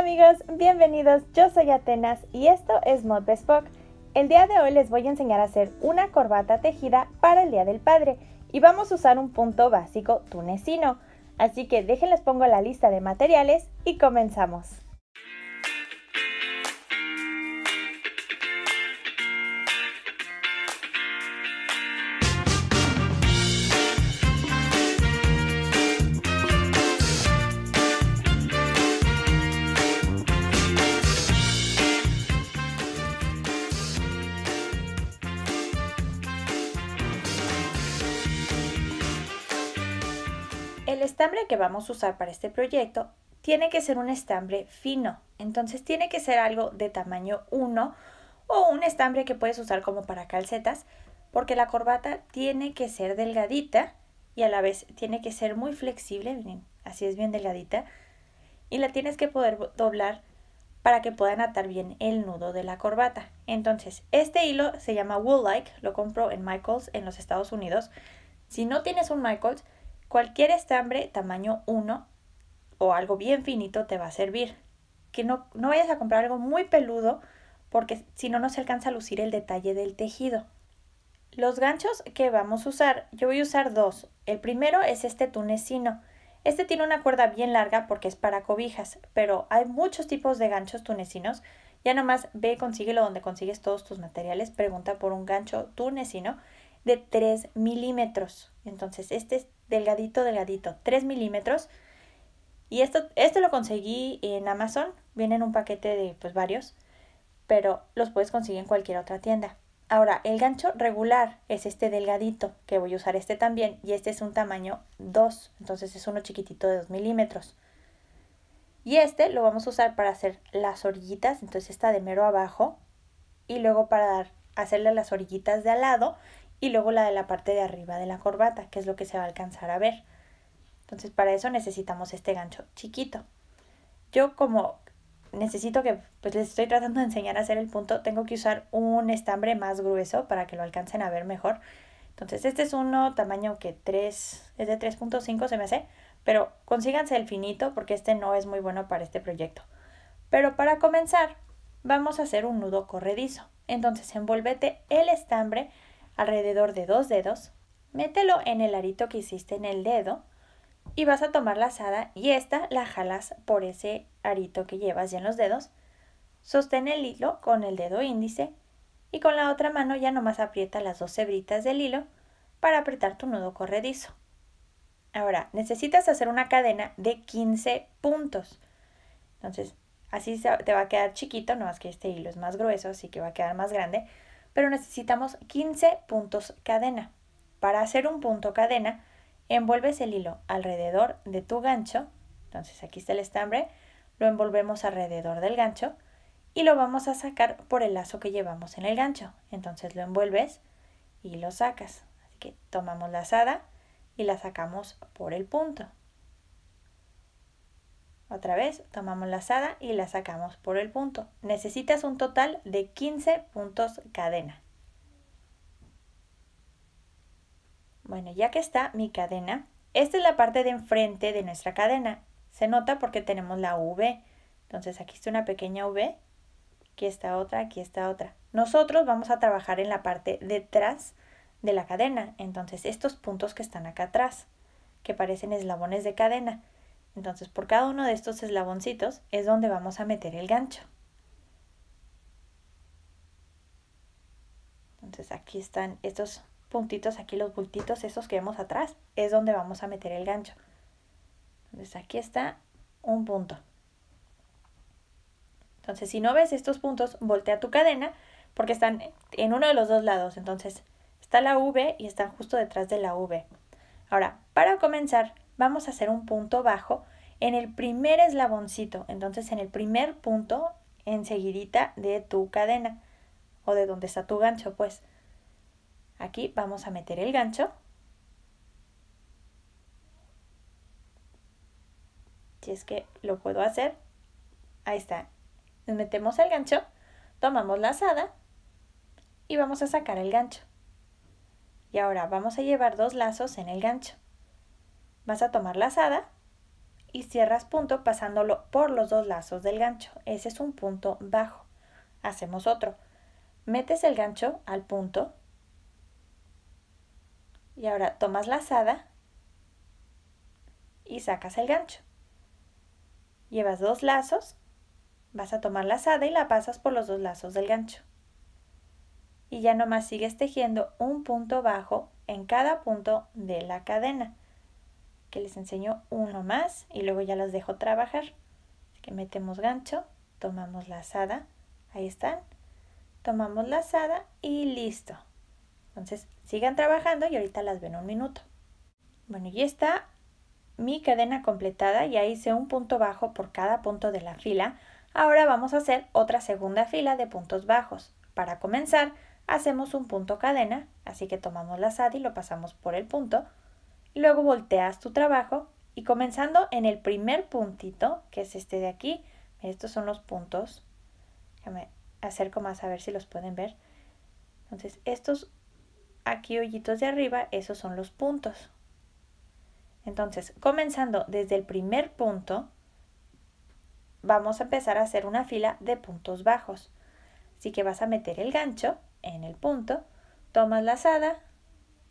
amigos, bienvenidos. Yo soy Atenas y esto es Mod Bespoke. El día de hoy les voy a enseñar a hacer una corbata tejida para el Día del Padre y vamos a usar un punto básico tunecino. Así que déjenles pongo la lista de materiales y comenzamos. que vamos a usar para este proyecto tiene que ser un estambre fino, entonces tiene que ser algo de tamaño 1 o un estambre que puedes usar como para calcetas, porque la corbata tiene que ser delgadita y a la vez tiene que ser muy flexible, así es bien delgadita, y la tienes que poder doblar para que puedan atar bien el nudo de la corbata. Entonces, este hilo se llama Wool Like, lo compro en Michaels en los Estados Unidos. Si no tienes un Michaels, Cualquier estambre tamaño 1 o algo bien finito te va a servir. Que no, no vayas a comprar algo muy peludo porque si no, no se alcanza a lucir el detalle del tejido. Los ganchos que vamos a usar, yo voy a usar dos. El primero es este tunecino. Este tiene una cuerda bien larga porque es para cobijas, pero hay muchos tipos de ganchos tunecinos. Ya nomás ve, consíguelo donde consigues todos tus materiales, pregunta por un gancho tunecino de 3 milímetros. Entonces, este delgadito, delgadito, 3 milímetros. Y esto, esto lo conseguí en Amazon, viene en un paquete de pues varios, pero los puedes conseguir en cualquier otra tienda. Ahora, el gancho regular es este delgadito, que voy a usar este también, y este es un tamaño 2, entonces es uno chiquitito de 2 milímetros. Y este lo vamos a usar para hacer las orillitas, entonces está de mero abajo, y luego para dar, hacerle las orillitas de al lado, y luego la de la parte de arriba de la corbata, que es lo que se va a alcanzar a ver. Entonces para eso necesitamos este gancho chiquito. Yo como necesito que, pues les estoy tratando de enseñar a hacer el punto, tengo que usar un estambre más grueso para que lo alcancen a ver mejor. Entonces este es uno tamaño que 3, es de 3.5 se me hace, pero consíganse el finito porque este no es muy bueno para este proyecto. Pero para comenzar vamos a hacer un nudo corredizo. Entonces envuélvete el estambre alrededor de dos dedos, mételo en el arito que hiciste en el dedo y vas a tomar la asada y esta la jalas por ese arito que llevas ya en los dedos. Sostén el hilo con el dedo índice y con la otra mano ya nomás aprieta las dos hebritas del hilo para apretar tu nudo corredizo. Ahora, necesitas hacer una cadena de 15 puntos. Entonces, así te va a quedar chiquito, no más que este hilo es más grueso, así que va a quedar más grande pero necesitamos 15 puntos cadena. Para hacer un punto cadena, envuelves el hilo alrededor de tu gancho, entonces aquí está el estambre, lo envolvemos alrededor del gancho y lo vamos a sacar por el lazo que llevamos en el gancho. Entonces lo envuelves y lo sacas. Así que tomamos la asada y la sacamos por el punto. Otra vez, tomamos la lazada y la sacamos por el punto. Necesitas un total de 15 puntos cadena. Bueno, ya que está mi cadena, esta es la parte de enfrente de nuestra cadena. Se nota porque tenemos la V. Entonces aquí está una pequeña V, aquí está otra, aquí está otra. Nosotros vamos a trabajar en la parte detrás de la cadena. Entonces estos puntos que están acá atrás, que parecen eslabones de cadena. Entonces, por cada uno de estos eslaboncitos es donde vamos a meter el gancho. Entonces, aquí están estos puntitos, aquí los bultitos, esos que vemos atrás, es donde vamos a meter el gancho. Entonces, aquí está un punto. Entonces, si no ves estos puntos, voltea tu cadena porque están en uno de los dos lados. Entonces, está la V y están justo detrás de la V. Ahora, para comenzar, vamos a hacer un punto bajo en el primer eslaboncito, entonces en el primer punto enseguidita de tu cadena o de donde está tu gancho, pues. Aquí vamos a meter el gancho. Si es que lo puedo hacer. Ahí está. Metemos el gancho, tomamos la lazada y vamos a sacar el gancho. Y ahora vamos a llevar dos lazos en el gancho. Vas a tomar la lazada y cierras punto pasándolo por los dos lazos del gancho. Ese es un punto bajo. Hacemos otro. Metes el gancho al punto y ahora tomas la lazada y sacas el gancho. Llevas dos lazos, vas a tomar la lazada y la pasas por los dos lazos del gancho. Y ya nomás sigues tejiendo un punto bajo en cada punto de la cadena que les enseño uno más y luego ya los dejo trabajar. Así que metemos gancho, tomamos la asada, ahí están, tomamos la asada y listo. Entonces sigan trabajando y ahorita las ven un minuto. Bueno, y está mi cadena completada, ya hice un punto bajo por cada punto de la fila. Ahora vamos a hacer otra segunda fila de puntos bajos. Para comenzar, hacemos un punto cadena, así que tomamos la lazada y lo pasamos por el punto Luego volteas tu trabajo y comenzando en el primer puntito, que es este de aquí, estos son los puntos. Déjame acerco más a ver si los pueden ver. Entonces, estos aquí hoyitos de arriba, esos son los puntos. Entonces, comenzando desde el primer punto, vamos a empezar a hacer una fila de puntos bajos. Así que vas a meter el gancho en el punto, tomas la lazada,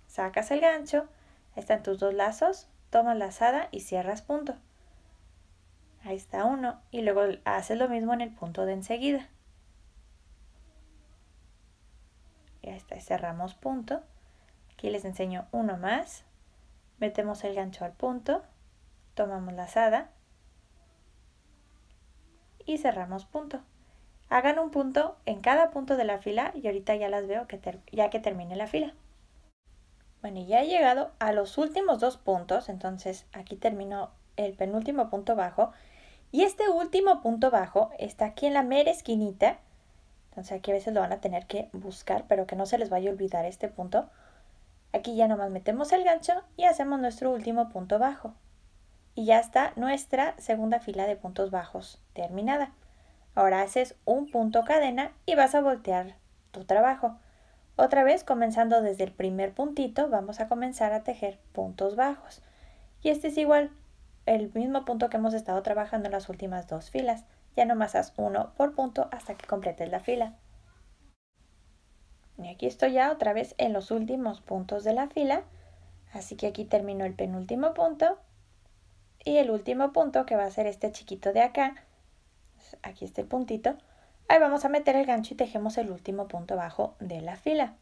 sacas el gancho, están tus dos lazos, tomas lazada y cierras punto. Ahí está uno y luego haces lo mismo en el punto de enseguida. Y ahí está, cerramos punto. Aquí les enseño uno más. Metemos el gancho al punto, tomamos la lazada y cerramos punto. Hagan un punto en cada punto de la fila y ahorita ya las veo que ya que termine la fila. Bueno, ya he llegado a los últimos dos puntos, entonces aquí termino el penúltimo punto bajo. Y este último punto bajo está aquí en la mera esquinita. Entonces aquí a veces lo van a tener que buscar, pero que no se les vaya a olvidar este punto. Aquí ya nomás metemos el gancho y hacemos nuestro último punto bajo. Y ya está nuestra segunda fila de puntos bajos terminada. Ahora haces un punto cadena y vas a voltear tu trabajo. Otra vez comenzando desde el primer puntito vamos a comenzar a tejer puntos bajos. Y este es igual, el mismo punto que hemos estado trabajando en las últimas dos filas. Ya nomás haz uno por punto hasta que completes la fila. Y aquí estoy ya otra vez en los últimos puntos de la fila. Así que aquí termino el penúltimo punto. Y el último punto que va a ser este chiquito de acá. Aquí este puntito. Ahí vamos a meter el gancho y tejemos el último punto bajo de la fila.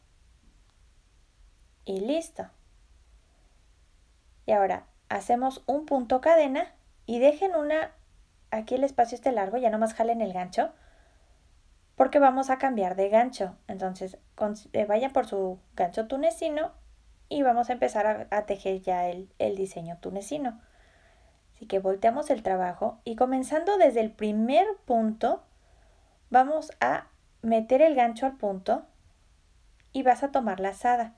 Y listo. Y ahora hacemos un punto cadena y dejen una, aquí el espacio esté largo, ya no más jalen el gancho, porque vamos a cambiar de gancho. Entonces eh, vayan por su gancho tunecino y vamos a empezar a, tejer ya el, el diseño tunecino. Así que volteamos el trabajo y comenzando desde el primer punto, vamos a meter el gancho al punto y vas a tomar la lazada.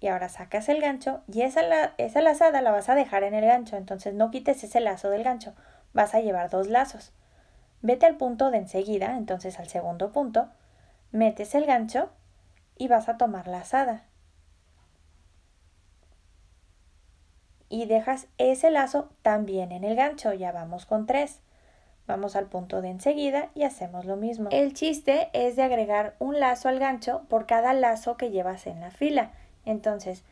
Y ahora sacas el gancho y esa, esa lazada la vas a dejar en el gancho, entonces no quites ese lazo del gancho, vas a llevar dos lazos. Vete al punto de enseguida, entonces al segundo punto, metes el gancho y vas a tomar la lazada. Y dejas ese lazo también en el gancho, ya vamos con tres. Vamos al punto de enseguida y hacemos lo mismo. El chiste es de agregar un lazo al gancho por cada lazo que llevas en la fila. Entonces,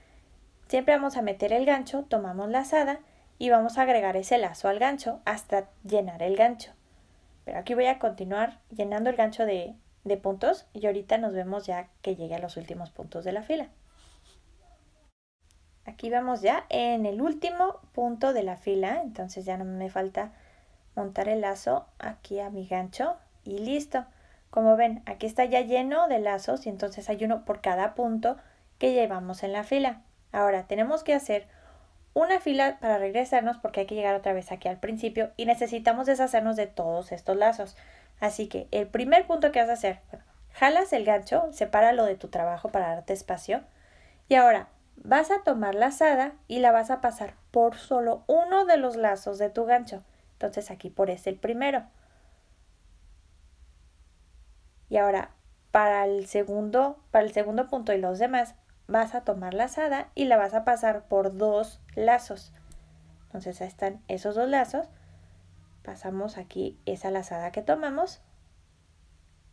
siempre vamos a meter el gancho, tomamos la lazada y vamos a agregar ese lazo al gancho hasta llenar el gancho. Pero aquí voy a continuar llenando el gancho de, de puntos y ahorita nos vemos ya que llegue a los últimos puntos de la fila. Aquí vamos ya en el último punto de la fila, entonces ya no me falta montar el lazo aquí a mi gancho y listo. Como ven, aquí está ya lleno de lazos y entonces hay uno por cada punto que llevamos en la fila. Ahora tenemos que hacer una fila para regresarnos porque hay que llegar otra vez aquí al principio y necesitamos deshacernos de todos estos lazos. Así que el primer punto que vas a hacer, jalas el gancho, sepáralo de tu trabajo para darte espacio y ahora vas a tomar la lazada y la vas a pasar por solo uno de los lazos de tu gancho. Entonces aquí por ese el primero. Y ahora, para el segundo, para el segundo punto y los demás, vas a tomar la lazada y la vas a pasar por dos lazos. Entonces ahí están esos dos lazos. Pasamos aquí esa lazada que tomamos.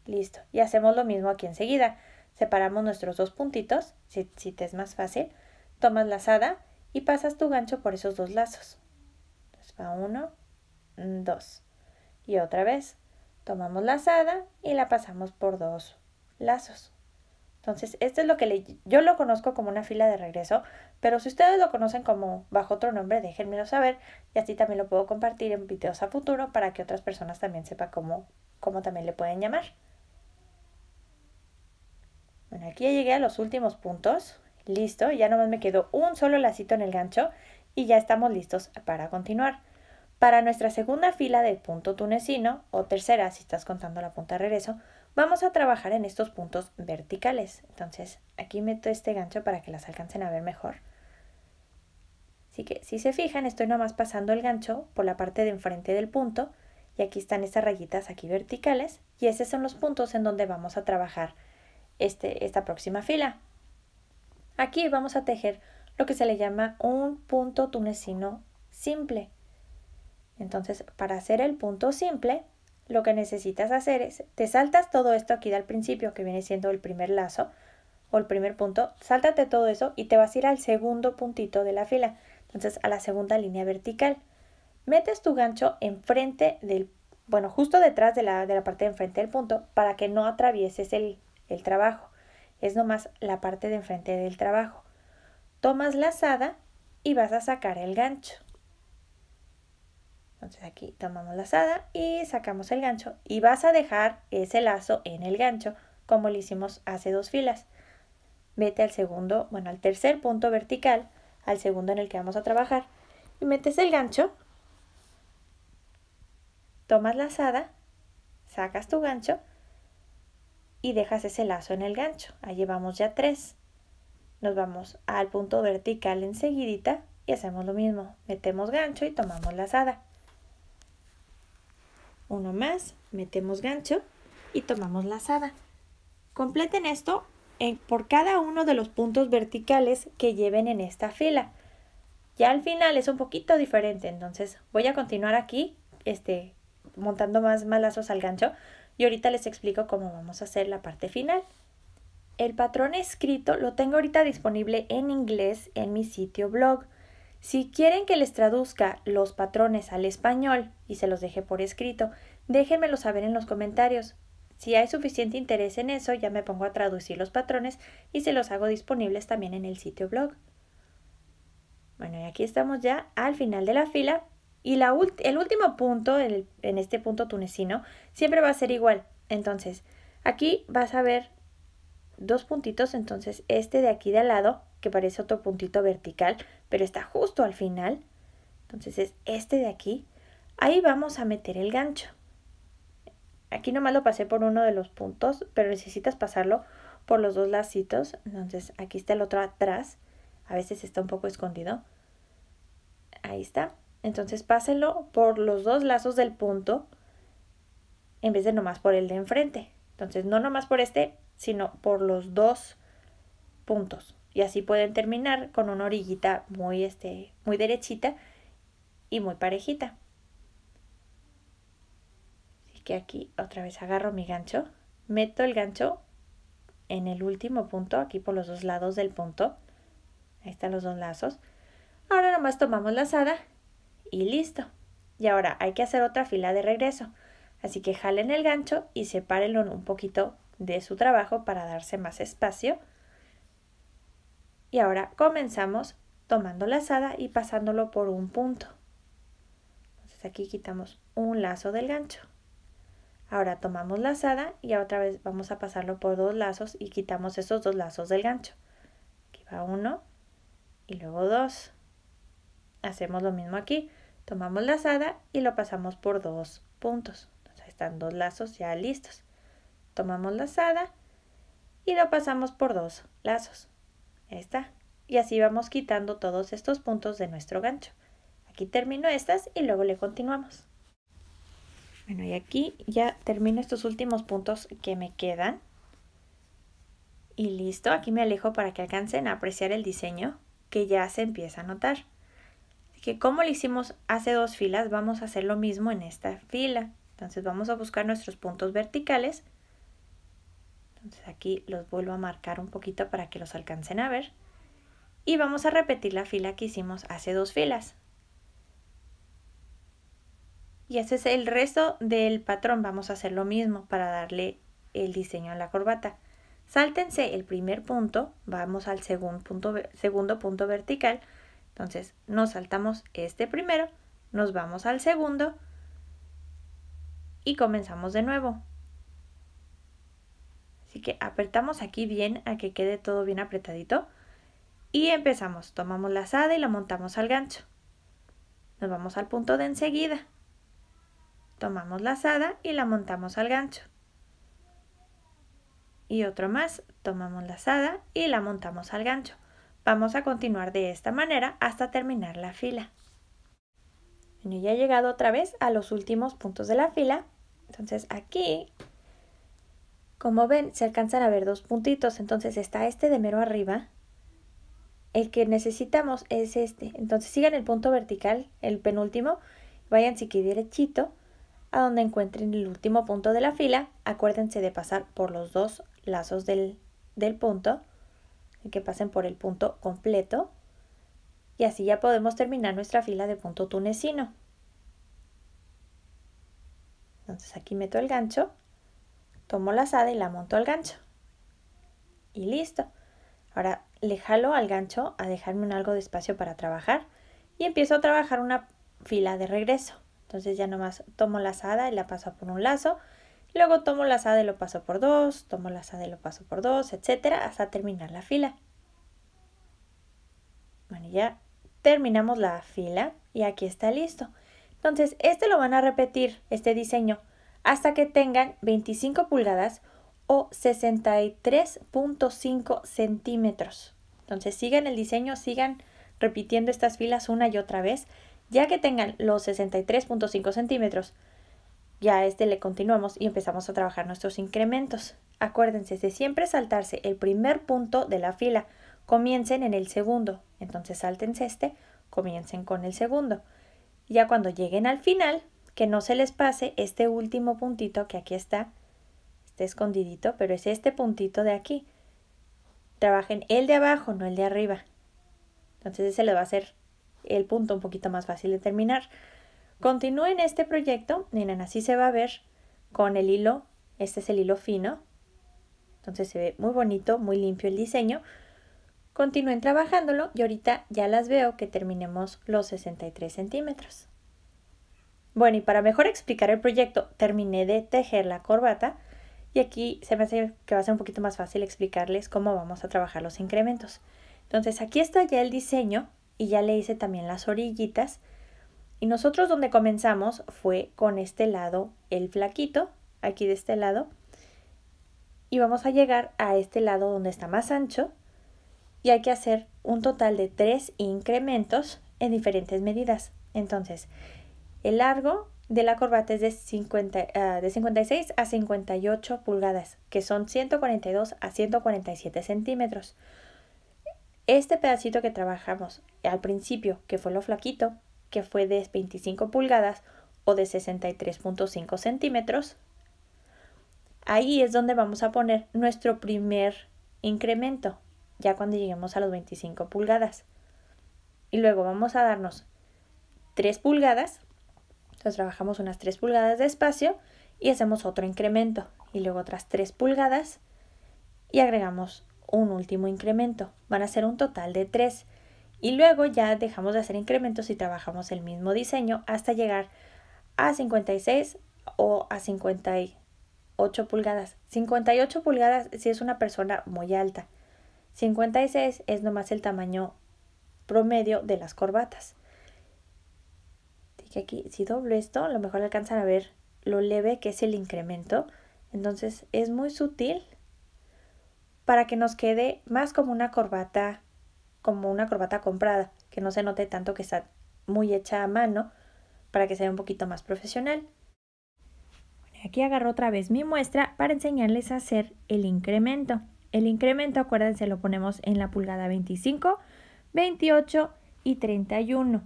Listo. Y hacemos lo mismo aquí enseguida. Separamos nuestros dos puntitos, si, si te es más fácil. Tomas lazada y pasas tu gancho por esos dos lazos. Entonces va uno, dos Y otra vez, tomamos lazada y la pasamos por dos lazos. Entonces, esto es lo que yo lo conozco como una fila de regreso, pero si ustedes lo conocen como bajo otro nombre, déjenmelo saber y así también lo puedo compartir en videos a futuro para que otras personas también sepan cómo, cómo también le pueden llamar. Bueno, aquí ya llegué a los últimos puntos. Listo, ya nomás me quedó un solo lacito en el gancho y ya estamos listos para continuar. Para nuestra segunda fila del punto tunecino, o tercera si estás contando la punta de regreso, vamos a trabajar en estos puntos verticales. Entonces aquí meto este gancho para que las alcancen a ver mejor. Así que si se fijan estoy nomás pasando el gancho por la parte de enfrente del punto y aquí están estas rayitas aquí verticales y esos son los puntos en donde vamos a trabajar este, esta próxima fila. Aquí vamos a tejer lo que se le llama un punto tunecino simple. Entonces, para hacer el punto simple, lo que necesitas hacer es, te saltas todo esto aquí del principio, que viene siendo el primer lazo o el primer punto, sáltate todo eso y te vas a ir al segundo puntito de la fila, entonces a la segunda línea vertical. Metes tu gancho enfrente del, bueno, justo detrás de la, parte de enfrente del punto para que no atravieses el, trabajo. Es nomás la parte de enfrente del trabajo. Tomas la lazada y vas a sacar el gancho. Entonces aquí tomamos la lazada y sacamos el gancho y vas a dejar ese lazo en el gancho como lo hicimos hace dos filas. Vete al segundo, bueno, al tercer punto vertical, al segundo en el que vamos a trabajar y metes el gancho, tomas la lazada, sacas tu gancho y dejas ese lazo en el gancho. Ahí llevamos ya tres. Nos vamos al punto vertical enseguida y hacemos lo mismo. Metemos gancho y tomamos la lazada uno más, metemos gancho y tomamos lazada. Completen esto por cada uno de los puntos verticales que lleven en esta fila. Ya al final es un poquito diferente, entonces voy a continuar aquí este, montando más, más lazos al gancho y ahorita les explico cómo vamos a hacer la parte final. El patrón escrito lo tengo ahorita disponible en inglés en mi sitio blog. Si quieren que les traduzca los patrones al español y se los deje por escrito, déjenmelo saber en los comentarios. Si hay suficiente interés en eso, ya me pongo a traducir los patrones y se los hago disponibles también en el sitio blog. Bueno, y aquí estamos ya al final de la fila. Y el último punto, en este punto tunecino, siempre va a ser igual. Entonces, aquí vas a ver dos puntitos, entonces este de aquí de al lado, que parece otro puntito vertical, pero está justo al final, entonces es este de aquí, ahí vamos a meter el gancho. Aquí nomás lo pasé por uno de los puntos, pero necesitas pasarlo por los dos lacitos, entonces aquí está el otro atrás, a veces está un poco escondido, ahí está, entonces pásenlo por los dos lazos del punto en vez de nomás por el de enfrente. Entonces no nomás por este, sino por los dos puntos. Y así pueden terminar con una orillita muy, este, muy derechita y muy parejita. Así que aquí otra vez agarro mi gancho, meto el gancho en el último punto, aquí por los dos lados del punto. Ahí están los dos lazos. Ahora nomás tomamos lazada y listo. Y ahora hay que hacer otra fila de regreso. Así que jalen el gancho y sepárenlo un poquito de su trabajo para darse más espacio. Y ahora comenzamos tomando la lazada y pasándolo por un punto. Entonces aquí quitamos un lazo del gancho. Ahora tomamos la lazada y otra vez vamos a pasarlo por dos lazos y quitamos esos dos lazos del gancho. Aquí va uno y luego dos. Hacemos lo mismo aquí. Tomamos la lazada y lo pasamos por dos puntos. están dos lazos ya listos tomamos lazada y lo pasamos por dos lazos. está. Y así vamos quitando todos estos puntos de nuestro gancho. Aquí termino estas y luego le continuamos. Bueno, y aquí ya termino estos últimos puntos que me quedan. Y listo, aquí me alejo para que alcancen a apreciar el diseño que ya se empieza a notar. Así que como lo hicimos hace dos filas, vamos a hacer lo mismo en esta fila. Entonces vamos a buscar nuestros puntos verticales entonces aquí los vuelvo a marcar un poquito para que los alcancen a ver. Y vamos a repetir la fila que hicimos hace dos filas. Y ese es el resto del patrón. Vamos a hacer lo mismo para darle el diseño a la corbata. Sáltense el primer punto, vamos al segundo punto, segundo punto vertical. Entonces nos saltamos este primero, nos vamos al segundo y comenzamos de nuevo. Así que apretamos aquí bien a que quede todo bien apretadito. Y empezamos. Tomamos la asada y la montamos al gancho. Nos vamos al punto de enseguida. Tomamos la asada y la montamos al gancho. Y otro más. Tomamos la asada y la montamos al gancho. Vamos a continuar de esta manera hasta terminar la fila. Bueno, ya he llegado otra vez a los últimos puntos de la fila. Entonces aquí como ven, se alcanzan a ver dos puntitos, entonces está este de mero arriba. El que necesitamos es este. Entonces sigan el punto vertical, el penúltimo, vayan aquí derechito a donde encuentren el último punto de la fila. Acuérdense de pasar por los dos lazos del, del punto, que pasen por el punto completo. Y así ya podemos terminar nuestra fila de punto tunecino. Entonces aquí meto el gancho Tomo la asada y la monto al gancho. Y listo. Ahora le jalo al gancho a dejarme un algo de espacio para trabajar y empiezo a trabajar una fila de regreso. Entonces ya nomás tomo la asada y la paso por un lazo, luego tomo la azada y lo paso por dos, tomo la azada y lo paso por dos, etcétera, hasta terminar la fila. Bueno, ya terminamos la fila y aquí está listo. Entonces, este lo van a repetir, este diseño, hasta que tengan 25 pulgadas o 63.5 centímetros. Entonces sigan el diseño, sigan repitiendo estas filas una y otra vez. Ya que tengan los 63.5 centímetros, ya a este le continuamos y empezamos a trabajar nuestros incrementos. Acuérdense de siempre saltarse el primer punto de la fila. Comiencen en el segundo, entonces saltense este, comiencen con el segundo. Ya cuando lleguen al final, que no se les pase este último puntito que aquí está, está escondidito, pero es este puntito de aquí. Trabajen el de abajo, no el de arriba. Entonces ese le va a ser, el punto un poquito más fácil de terminar. Continúen este proyecto, miren, así se va a ver con el hilo, este es el hilo fino, entonces se ve muy bonito, muy limpio el diseño. Continúen trabajándolo y ahorita ya las veo que terminemos los 63 centímetros. Bueno, y para mejor explicar el proyecto, terminé de tejer la corbata y aquí se me hace que va a ser un poquito más fácil explicarles cómo vamos a trabajar los incrementos. Entonces aquí está ya el diseño y ya le hice también las orillitas. Y nosotros donde comenzamos fue con este lado, el flaquito, aquí de este lado. Y vamos a llegar a este lado donde está más ancho. Y hay que hacer un total de tres incrementos en diferentes medidas. Entonces, el largo de la corbata es de, 56 ah, a 58 pulgadas, que son 142 a 147 centímetros. Este pedacito que trabajamos al principio, que fue lo flaquito, que fue de 25 pulgadas o de 63.5 centímetros, ahí es donde vamos a poner nuestro primer incremento, ya cuando lleguemos a los 25 pulgadas. Y luego vamos a darnos 3 pulgadas entonces trabajamos unas 3 pulgadas de espacio y hacemos otro incremento y luego otras 3 pulgadas y agregamos un último incremento. Van a ser un total de 3 y luego ya dejamos de hacer incrementos y trabajamos el mismo diseño hasta llegar a 56 o a 58 pulgadas. 58 pulgadas si es una persona muy alta. 56 es nomás el tamaño promedio de las corbatas que aquí si doblo esto, a lo mejor alcanzan a ver lo leve que es el incremento. Entonces es muy sutil para que nos quede más como una corbata, como una corbata comprada, que no se note tanto que está muy hecha a mano, para que sea un poquito más profesional. aquí agarro otra vez mi muestra para enseñarles a hacer el incremento. El incremento, acuérdense, lo ponemos en la pulgada 25, 28 y 31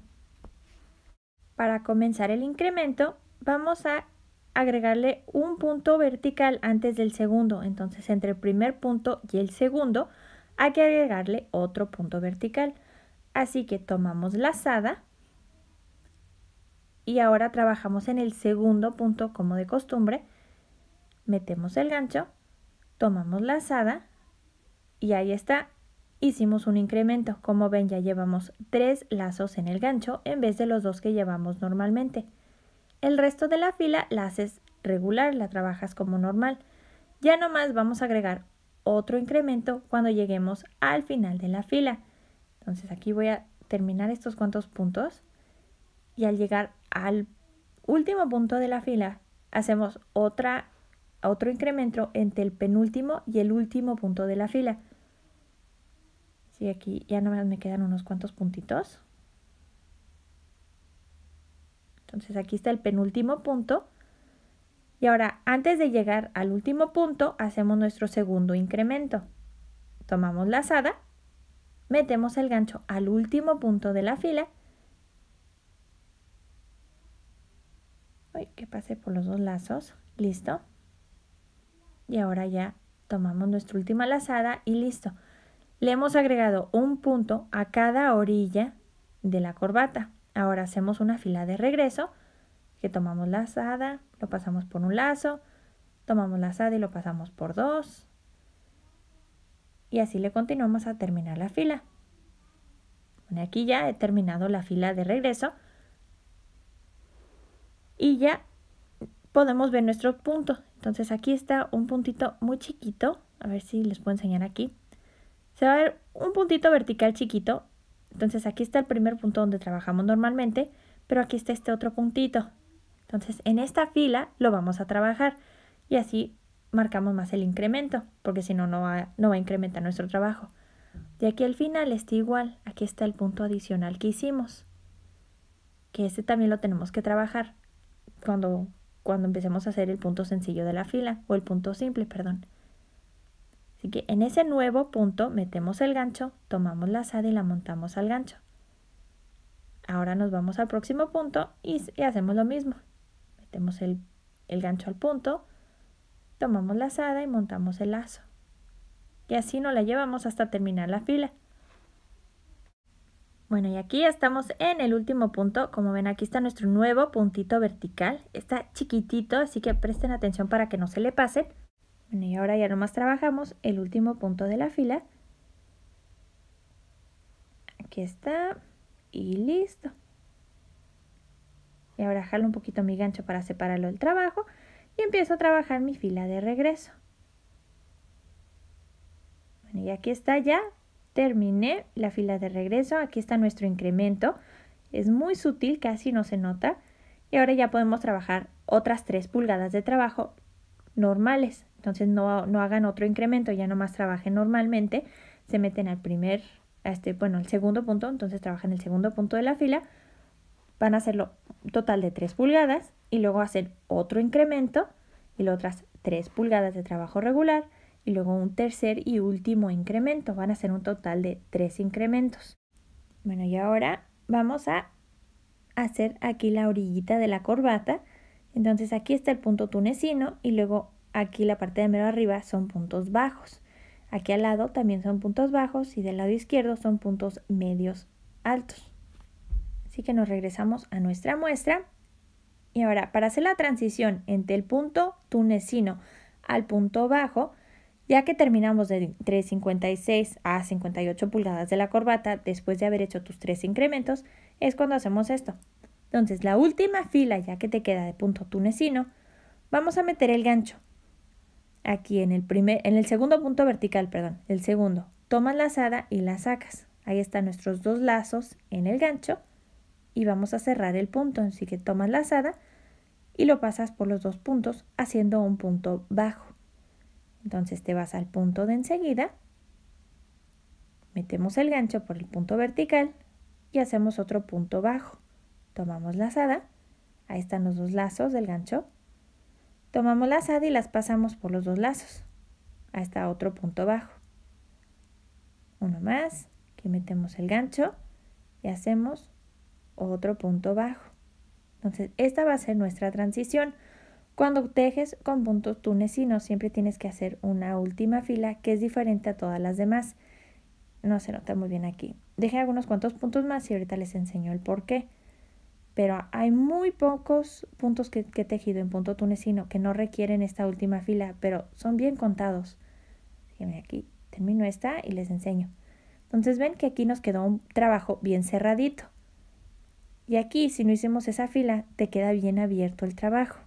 para comenzar el incremento, vamos a agregarle un punto vertical antes del segundo. Entonces, entre el primer punto y el segundo, hay que agregarle otro punto vertical. Así que tomamos lazada y ahora trabajamos en el segundo punto como de costumbre. Metemos el gancho, tomamos lazada y ahí está, hicimos un incremento. Como ven, ya llevamos tres lazos en el gancho en vez de los dos que llevamos normalmente. El resto de la fila la haces regular, la trabajas como normal. Ya nomás vamos a agregar otro incremento cuando lleguemos al final de la fila. Entonces aquí voy a terminar estos cuantos puntos y al llegar al último punto de la fila hacemos otra, otro incremento entre el penúltimo y el último punto de la fila. Y aquí ya no me quedan unos cuantos puntitos. Entonces aquí está el penúltimo punto. Y ahora, antes de llegar al último punto, hacemos nuestro segundo incremento. Tomamos lazada, metemos el gancho al último punto de la fila. Uy, que pase por los dos lazos. Listo. Y ahora ya tomamos nuestra última lazada y listo. Le hemos agregado un punto a cada orilla de la corbata. Ahora hacemos una fila de regreso que tomamos la lazada, lo pasamos por un lazo, tomamos la lazada y lo pasamos por dos. Y así le continuamos a terminar la fila. aquí ya he terminado la fila de regreso y ya podemos ver nuestro punto. Entonces aquí está un puntito muy chiquito, a ver si les puedo enseñar aquí se va a ver un puntito vertical chiquito. Entonces aquí está el primer punto donde trabajamos normalmente, pero aquí está este otro puntito. Entonces en esta fila lo vamos a trabajar y así marcamos más el incremento, porque si no, no va, no va a incrementar nuestro trabajo. Y aquí al final está igual, aquí está el punto adicional que hicimos, que este también lo tenemos que trabajar cuando, cuando empecemos a hacer el punto sencillo de la fila, o el punto simple, perdón. Así que en ese nuevo punto metemos el gancho, tomamos la lazada y la montamos al gancho. Ahora nos vamos al próximo punto y, hacemos lo mismo. Metemos el, gancho al punto, tomamos la lazada y montamos el lazo. Y así nos la llevamos hasta terminar la fila. Bueno, y aquí estamos en el último punto. Como ven, aquí está nuestro nuevo puntito vertical. Está chiquitito, así que presten atención para que no se le pase y ahora ya nomás trabajamos el último punto de la fila. Aquí está. Y listo. Y ahora jalo un poquito mi gancho para separarlo del trabajo y empiezo a trabajar mi fila de regreso. y aquí está ya. Terminé la fila de regreso. Aquí está nuestro incremento. Es muy sutil, casi no se nota. Y ahora ya podemos trabajar otras 3 pulgadas de trabajo normales. Entonces no, hagan otro incremento, ya nomás trabajen normalmente, se meten al primer, a este, bueno, al segundo punto, entonces trabajan el segundo punto de la fila, van a hacerlo total de 3 pulgadas y luego hacen otro incremento y las otras 3 pulgadas de trabajo regular y luego un tercer y último incremento. Van a hacer un total de 3 incrementos. Bueno, y ahora vamos a hacer aquí la orillita de la corbata. Entonces aquí está el punto tunecino y luego Aquí la parte de mero arriba son puntos bajos. Aquí al lado también son puntos bajos y del lado izquierdo son puntos medios altos. Así que nos regresamos a nuestra muestra. Y ahora, para hacer la transición entre el punto tunecino al punto bajo, ya que terminamos de 3,56 a 58 pulgadas de la corbata, después de haber hecho tus tres incrementos, es cuando hacemos esto. Entonces, la última fila, ya que te queda de punto tunecino, vamos a meter el gancho aquí en el primer, en el segundo punto vertical, perdón, el segundo, tomas lazada y la sacas. Ahí están nuestros dos lazos en el gancho y vamos a cerrar el punto, así que tomas la lazada y lo pasas por los dos puntos haciendo un punto bajo. Entonces te vas al punto de enseguida, metemos el gancho por el punto vertical y hacemos otro punto bajo. Tomamos la lazada, ahí están los dos lazos del gancho Tomamos la y las pasamos por los dos lazos hasta otro punto bajo. Uno más, que metemos el gancho y hacemos otro punto bajo. Entonces, esta va a ser nuestra transición. Cuando tejes con puntos tunecinos, siempre tienes que hacer una última fila que es diferente a todas las demás. No se nota muy bien aquí. Dejé algunos cuantos puntos más y ahorita les enseño el porqué pero hay muy pocos puntos que, he tejido en punto tunecino que no requieren esta última fila, pero son bien contados. aquí, termino esta y les enseño. Entonces ven que aquí nos quedó un trabajo bien cerradito. Y aquí, si no hicimos esa fila, te queda bien abierto el trabajo.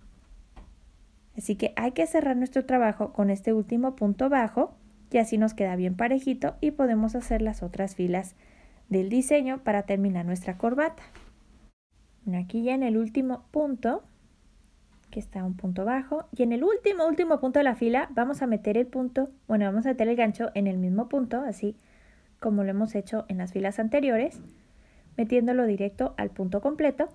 Así que hay que cerrar nuestro trabajo con este último punto bajo y así nos queda bien parejito y podemos hacer las otras filas del diseño para terminar nuestra corbata aquí ya en el último punto, que está un punto bajo, y en el último, último punto de la fila vamos a meter el punto, bueno, vamos a meter el gancho en el mismo punto, así como lo hemos hecho en las filas anteriores, metiéndolo directo al punto completo.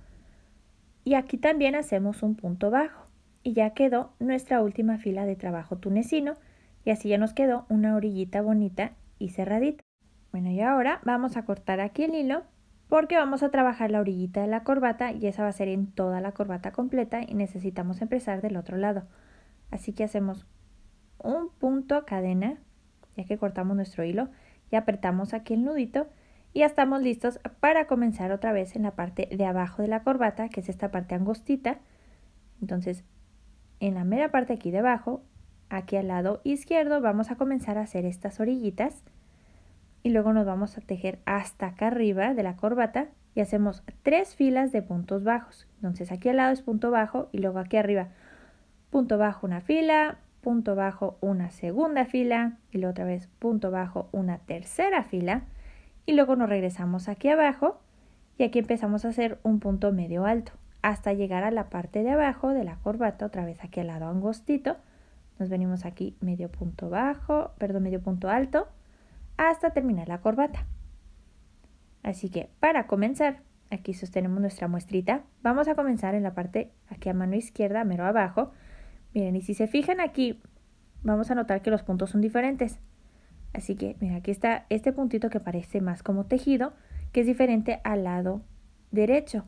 Y aquí también hacemos un punto bajo. Y ya quedó nuestra última fila de trabajo tunecino. Y así ya nos quedó una orillita bonita y cerradita. Bueno, y ahora vamos a cortar aquí el hilo porque vamos a trabajar la orillita de la corbata y esa va a ser en toda la corbata completa y necesitamos empezar del otro lado. Así que hacemos un punto cadena, ya que cortamos nuestro hilo y apretamos aquí el nudito y ya estamos listos para comenzar otra vez en la parte de abajo de la corbata, que es esta parte angostita. Entonces, en la mera parte aquí debajo, aquí al lado izquierdo, vamos a comenzar a hacer estas orillitas y luego nos vamos a tejer hasta acá arriba de la corbata y hacemos tres filas de puntos bajos. Entonces aquí al lado es punto bajo y luego aquí arriba punto bajo una fila, punto bajo una segunda fila y luego otra vez punto bajo una tercera fila y luego nos regresamos aquí abajo y aquí empezamos a hacer un punto medio alto hasta llegar a la parte de abajo de la corbata, otra vez aquí al lado angostito. Nos venimos aquí medio punto bajo, perdón, medio punto alto, hasta terminar la corbata. Así que para comenzar, aquí sostenemos nuestra muestrita. Vamos a comenzar en la parte aquí a mano izquierda, mero abajo. Miren, y si se fijan aquí, vamos a notar que los puntos son diferentes. Así que, mira, aquí está este puntito que parece más como tejido, que es diferente al lado derecho.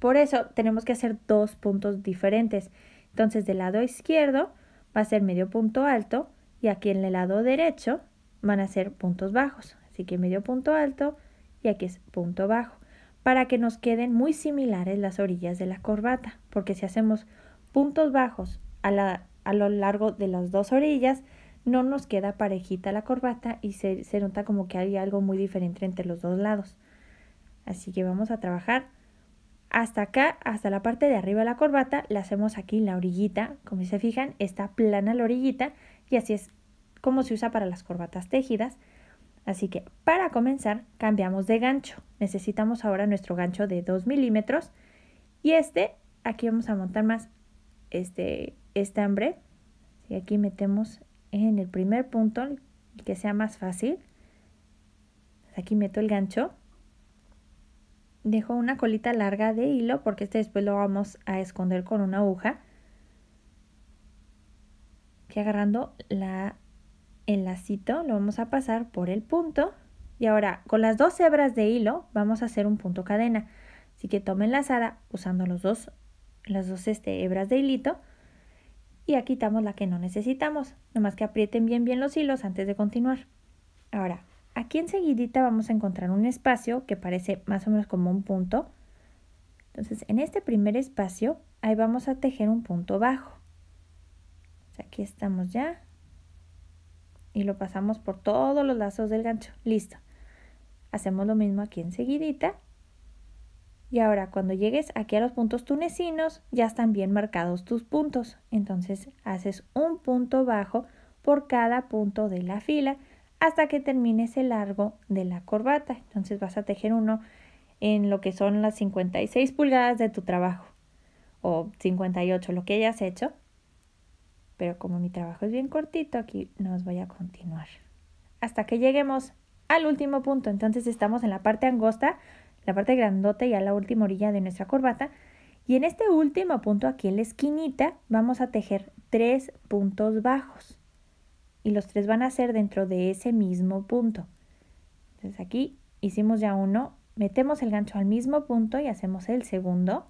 Por eso tenemos que hacer dos puntos diferentes. Entonces, del lado izquierdo va a ser medio punto alto y aquí en el lado derecho van a ser puntos bajos. Así que medio punto alto y aquí es punto bajo. Para que nos queden muy similares las orillas de la corbata. Porque si hacemos puntos bajos a, lo largo de las dos orillas, no nos queda parejita la corbata y se, se nota como que hay algo muy diferente entre los dos lados. Así que vamos a trabajar hasta acá, hasta la parte de arriba de la corbata, la hacemos aquí en la orillita, como se fijan, está plana la orillita y así es como se usa para las corbatas tejidas. Así que para comenzar cambiamos de gancho. Necesitamos ahora nuestro gancho de 2 milímetros y este, aquí vamos a montar más este estambre. Y aquí metemos en el primer punto, que sea más fácil. Aquí meto el gancho. Dejo una colita larga de hilo porque este después lo vamos a esconder con una aguja. Y agarrando la el lacito lo vamos a pasar por el punto y ahora con las dos hebras de hilo vamos a hacer un punto cadena. Así que la lazada usando los dos, las dos este, hebras de hilito y aquí quitamos la que no necesitamos. Nomás que aprieten bien bien los hilos antes de continuar. Ahora, aquí enseguidita vamos a encontrar un espacio que parece más o menos como un punto. Entonces en este primer espacio ahí vamos a tejer un punto bajo. aquí estamos ya y lo pasamos por todos los lazos del gancho. Listo. Hacemos lo mismo aquí enseguida Y ahora cuando llegues aquí a los puntos tunecinos, ya están bien marcados tus puntos. Entonces haces un punto bajo por cada punto de la fila hasta que termines el largo de la corbata. Entonces vas a tejer uno en lo que son las 56 pulgadas de tu trabajo o 58, lo que hayas hecho. Pero como mi trabajo es bien cortito, aquí nos voy a continuar. Hasta que lleguemos al último punto. Entonces estamos en la parte angosta, la parte grandote y a la última orilla de nuestra corbata. Y en este último punto, aquí en la esquinita, vamos a tejer tres puntos bajos. Y los tres van a ser dentro de ese mismo punto. Entonces aquí hicimos ya uno, metemos el gancho al mismo punto y hacemos el segundo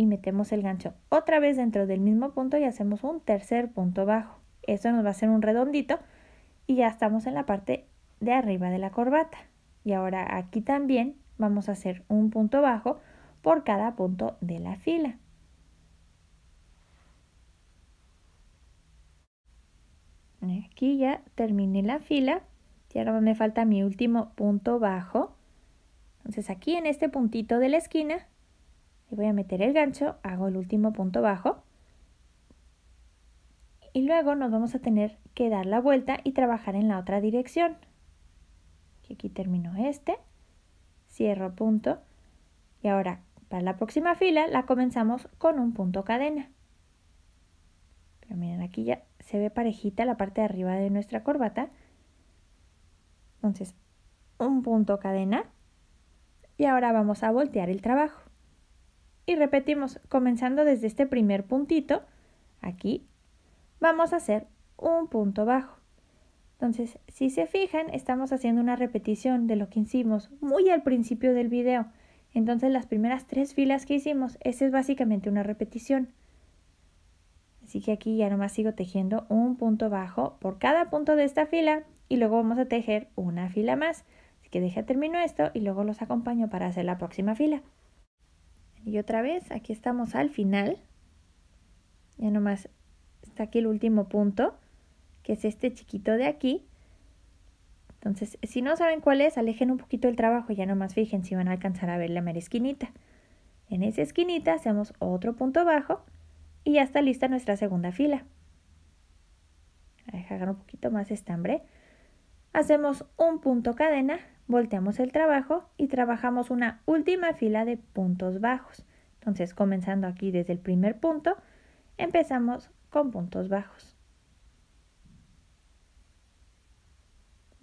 y metemos el gancho otra vez dentro del mismo punto y hacemos un tercer punto bajo. Esto nos va a hacer un redondito y ya estamos en la parte de arriba de la corbata. Y ahora aquí también vamos a hacer un punto bajo por cada punto de la fila. Aquí ya terminé la fila y ahora me falta mi último punto bajo. Entonces aquí en este puntito de la esquina y voy a meter el gancho, hago el último punto bajo y luego nos vamos a tener que dar la vuelta y trabajar en la otra dirección. Aquí termino este, cierro punto y ahora para la próxima fila la comenzamos con un punto cadena. Pero miren, aquí ya se ve parejita la parte de arriba de nuestra corbata. Entonces, un punto cadena y ahora vamos a voltear el trabajo y repetimos comenzando desde este primer puntito, aquí, vamos a hacer un punto bajo. Entonces, si se fijan, estamos haciendo una repetición de lo que hicimos muy al principio del video. Entonces, las primeras tres filas que hicimos, esa es básicamente una repetición. Así que aquí ya nomás sigo tejiendo un punto bajo por cada punto de esta fila y luego vamos a tejer una fila más. Así que deja termino esto y luego los acompaño para hacer la próxima fila. Y otra vez, aquí estamos al final. Ya nomás está aquí el último punto, que es este chiquito de aquí. Entonces, si no saben cuál es, alejen un poquito el trabajo, ya nomás fijen si van a alcanzar a ver la mera esquinita. En esa esquinita hacemos otro punto bajo y ya está lista nuestra segunda fila. Dejar un poquito más estambre. Hacemos un punto cadena, volteamos el trabajo y trabajamos una última fila de puntos bajos. Entonces, comenzando aquí desde el primer punto, empezamos con puntos bajos.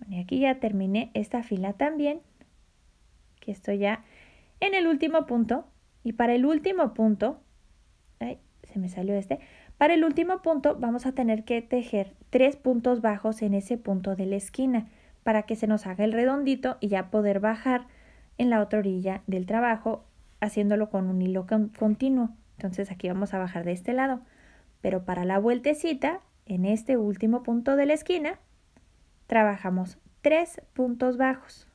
y aquí ya terminé esta fila también, que estoy ya en el último punto. Y para el último punto, ay, se me salió este, para el último punto vamos a tener que tejer tres puntos bajos en ese punto de la esquina para que se nos haga el redondito y ya poder bajar en la otra orilla del trabajo haciéndolo con un hilo continuo. Entonces aquí vamos a bajar de este lado. Pero para la vueltecita, en este último punto de la esquina, trabajamos tres puntos bajos.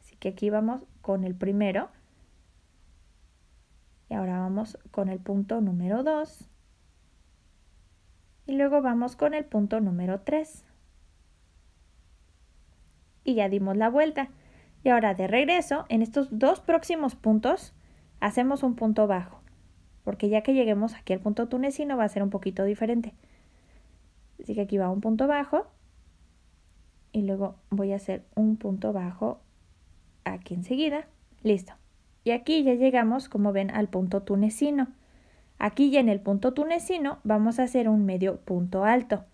Así que aquí vamos con el primero. Y ahora vamos con el punto número 2. Y luego vamos con el punto número 3 y ya dimos la vuelta. Y ahora de regreso, en estos dos próximos puntos, hacemos un punto bajo, porque ya que lleguemos aquí al punto tunecino va a ser un poquito diferente. Así que aquí va un punto bajo y luego voy a hacer un punto bajo aquí enseguida. Listo. Y aquí ya llegamos, como ven, al punto tunecino. Aquí ya en el punto tunecino vamos a hacer un medio punto alto.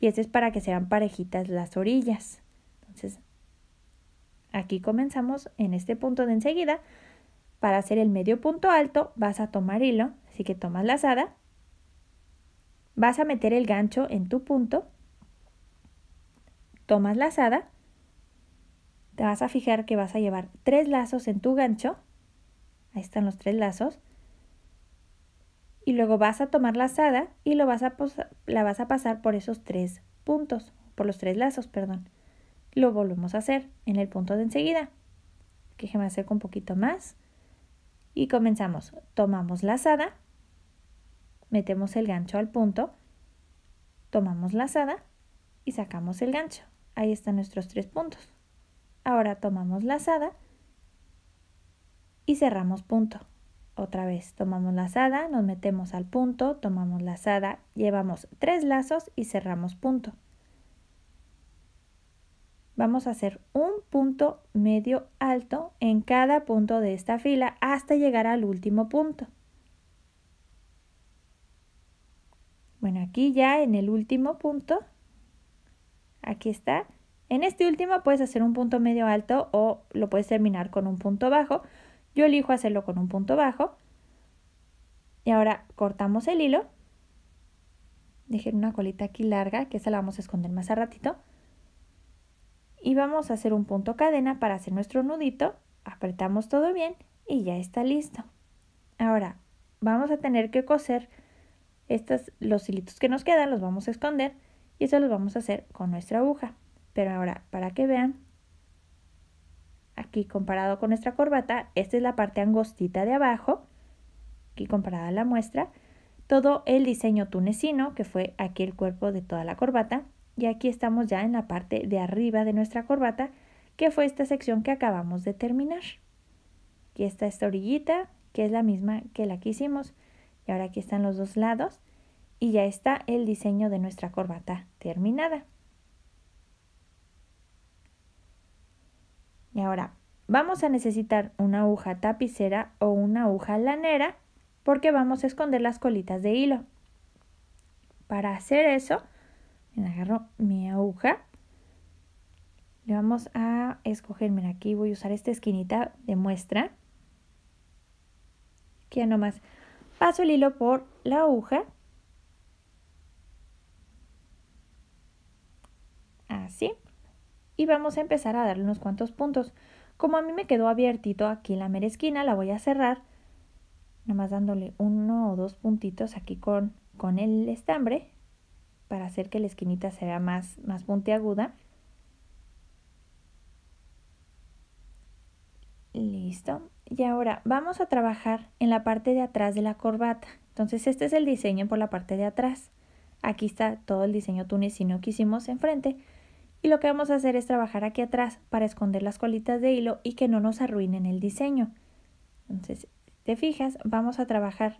Y este es para que sean parejitas las orillas. Entonces Aquí comenzamos en este punto de enseguida. Para hacer el medio punto alto vas a tomar hilo, así que tomas lazada. Vas a meter el gancho en tu punto. Tomas lazada. Te vas a fijar que vas a llevar tres lazos en tu gancho. Ahí están los tres lazos. Y luego vas a tomar la lazada y lo vas a la vas a pasar por esos tres puntos, por los tres lazos, perdón lo volvemos a hacer en el punto de enseguida. Déjeme me un poquito más y comenzamos. Tomamos lazada, metemos el gancho al punto, tomamos lazada y sacamos el gancho. Ahí están nuestros tres puntos. Ahora tomamos lazada y cerramos punto. Otra vez tomamos lazada, nos metemos al punto, tomamos lazada, llevamos tres lazos y cerramos punto vamos a hacer un punto medio alto en cada punto de esta fila hasta llegar al último punto. Bueno, aquí ya en el último punto, aquí está. En este último puedes hacer un punto medio alto o lo puedes terminar con un punto bajo. Yo elijo hacerlo con un punto bajo. Y ahora cortamos el hilo. Dejé una colita aquí larga, que esa la vamos a esconder más a ratito y vamos a hacer un punto cadena para hacer nuestro nudito, apretamos todo bien y ya está listo. Ahora vamos a tener que coser estas, los hilitos que nos quedan, los vamos a esconder y eso los vamos a hacer con nuestra aguja. Pero ahora, para que vean, aquí comparado con nuestra corbata, esta es la parte angostita de abajo, aquí comparada la muestra, todo el diseño tunecino, que fue aquí el cuerpo de toda la corbata, y aquí estamos ya en la parte de arriba de nuestra corbata, que fue esta sección que acabamos de terminar. Aquí está esta orillita, que es la misma que la que hicimos. Y ahora aquí están los dos lados y ya está el diseño de nuestra corbata terminada. Y ahora vamos a necesitar una aguja tapicera o una aguja lanera porque vamos a esconder las colitas de hilo. Para hacer eso agarro mi aguja. Le vamos a escoger, mira, aquí voy a usar esta esquinita de muestra. Aquí ya nomás paso el hilo por la aguja. Así. Y vamos a empezar a darle unos cuantos puntos. Como a mí me quedó abiertito aquí en la mera esquina, la voy a cerrar. Nomás dándole uno o dos puntitos aquí con, con el estambre para hacer que la esquinita sea más, más puntiaguda. Listo. Y ahora vamos a trabajar en la parte de atrás de la corbata. Entonces este es el diseño por la parte de atrás. Aquí está todo el diseño tunecino que hicimos enfrente. Y lo que vamos a hacer es trabajar aquí atrás para esconder las colitas de hilo y que no nos arruinen el diseño. Entonces, te fijas, vamos a trabajar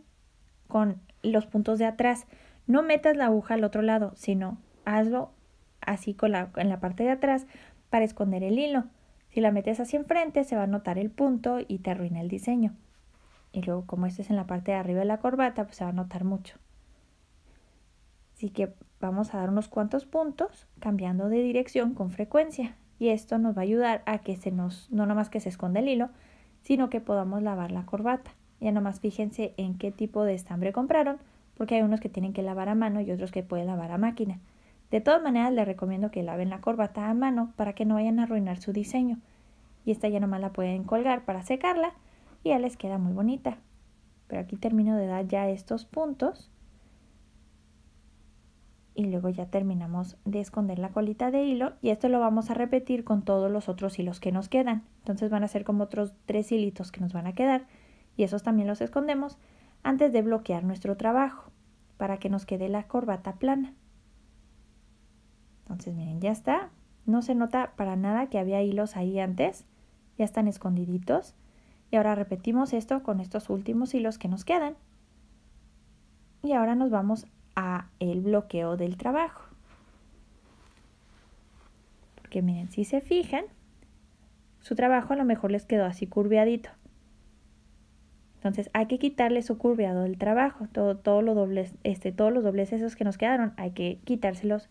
con los puntos de atrás no metas la aguja al otro lado, sino hazlo así con en la parte de atrás para esconder el hilo. Si la metes hacia enfrente se va a notar el punto y te arruina el diseño. Y luego como esto es en la parte de arriba de la corbata, pues se va a notar mucho. Así que vamos a dar unos cuantos puntos cambiando de dirección con frecuencia. Y esto nos va a ayudar a que se nos, no nomás que se esconda el hilo, sino que podamos lavar la corbata. Ya nomás fíjense en qué tipo de estambre compraron porque hay unos que tienen que lavar a mano y otros que pueden lavar a máquina. De todas maneras, les recomiendo que laven la corbata a mano para que no vayan a arruinar su diseño. Y esta ya nomás la pueden colgar para secarla y ya les queda muy bonita. Pero aquí termino de dar ya estos puntos. Y luego ya terminamos de esconder la colita de hilo. Y esto lo vamos a repetir con todos los otros hilos que nos quedan. Entonces van a ser como otros tres hilitos que nos van a quedar. Y esos también los escondemos antes de bloquear nuestro trabajo para que nos quede la corbata plana. Entonces miren, ya está. No se nota para nada que había hilos ahí antes. Ya están escondiditos. Y ahora repetimos esto con estos últimos hilos que nos quedan. Y ahora nos vamos a el bloqueo del trabajo. Porque miren, si se fijan, su trabajo a lo mejor les quedó así curveadito. Entonces hay que quitarle su curveado del trabajo, todo, lo este, todos los dobles esos que nos quedaron, hay que quitárselos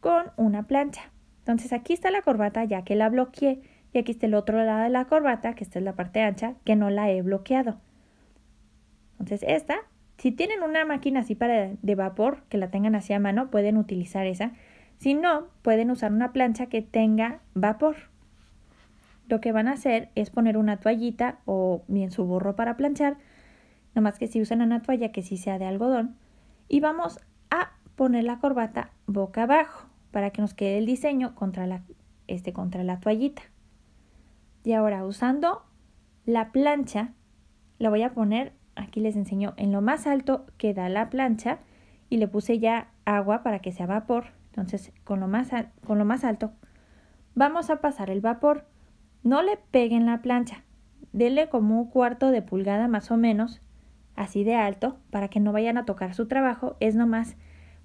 con una plancha. Entonces aquí está la corbata ya que la bloqueé y aquí está el otro lado de la corbata, que esta es la parte ancha, que no la he bloqueado. Entonces esta, si tienen una máquina así para de vapor, que la tengan así a mano, pueden utilizar esa. Si no, pueden usar una plancha que tenga vapor lo que van a hacer es poner una toallita o bien su burro para planchar, nomás que si usan una toalla que sí sea de algodón, y vamos a poner la corbata boca abajo para que nos quede el diseño contra la, este, contra la toallita. Y ahora usando la plancha, la voy a poner, aquí les enseño, en lo más alto que da la plancha y le puse ya agua para que sea vapor. Entonces con lo más, con lo más alto vamos a pasar el vapor no le peguen la plancha, denle como un cuarto de pulgada más o menos, así de alto, para que no vayan a tocar su trabajo, es nomás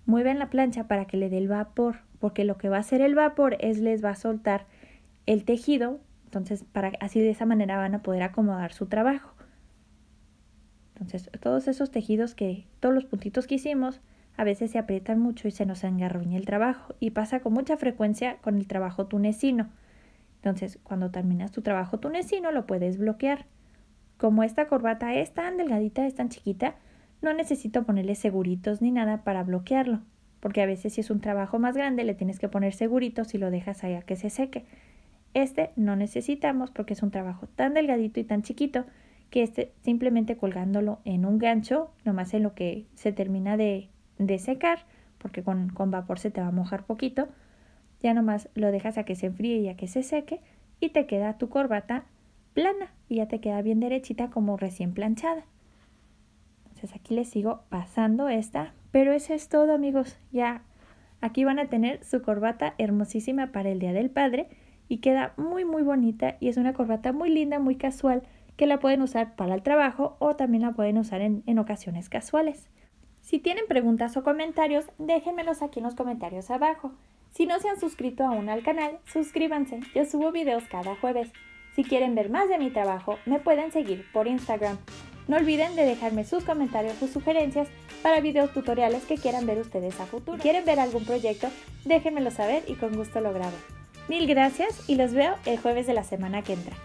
mueven la plancha para que le dé el vapor, porque lo que va a hacer el vapor es les va a soltar el tejido, entonces para así de esa manera van a poder acomodar su trabajo. Entonces, todos esos tejidos que todos los puntitos que hicimos a veces se aprietan mucho y se nos engarruña el trabajo y pasa con mucha frecuencia con el trabajo tunecino. Entonces, cuando terminas tu trabajo tunecino, lo puedes bloquear. Como esta corbata es tan delgadita, es tan chiquita, no necesito ponerle seguritos ni nada para bloquearlo, porque a veces si es un trabajo más grande le tienes que poner seguritos y lo dejas allá que se seque. Este no necesitamos porque es un trabajo tan delgadito y tan chiquito que este simplemente colgándolo en un gancho, nomás en lo que se termina de, de secar, porque con vapor se te va a mojar poquito, ya nomás lo dejas a que se enfríe y a que se seque y te queda tu corbata plana y ya te queda bien derechita como recién planchada. Entonces aquí les sigo pasando esta, pero eso es todo amigos. Ya aquí van a tener su corbata hermosísima para el Día del Padre y queda muy muy bonita y es una corbata muy linda, muy casual que la pueden usar para el trabajo o también la pueden usar en, en ocasiones casuales. Si tienen preguntas o comentarios, déjenmelos aquí en los comentarios abajo. Si no se han suscrito aún al canal, suscríbanse, yo subo videos cada jueves. Si quieren ver más de mi trabajo, me pueden seguir por Instagram. No olviden de dejarme sus comentarios o sugerencias para videos tutoriales que quieran ver ustedes a futuro. Si quieren ver algún proyecto, déjenmelo saber y con gusto lo grabo. Mil gracias y los veo el jueves de la semana que entra.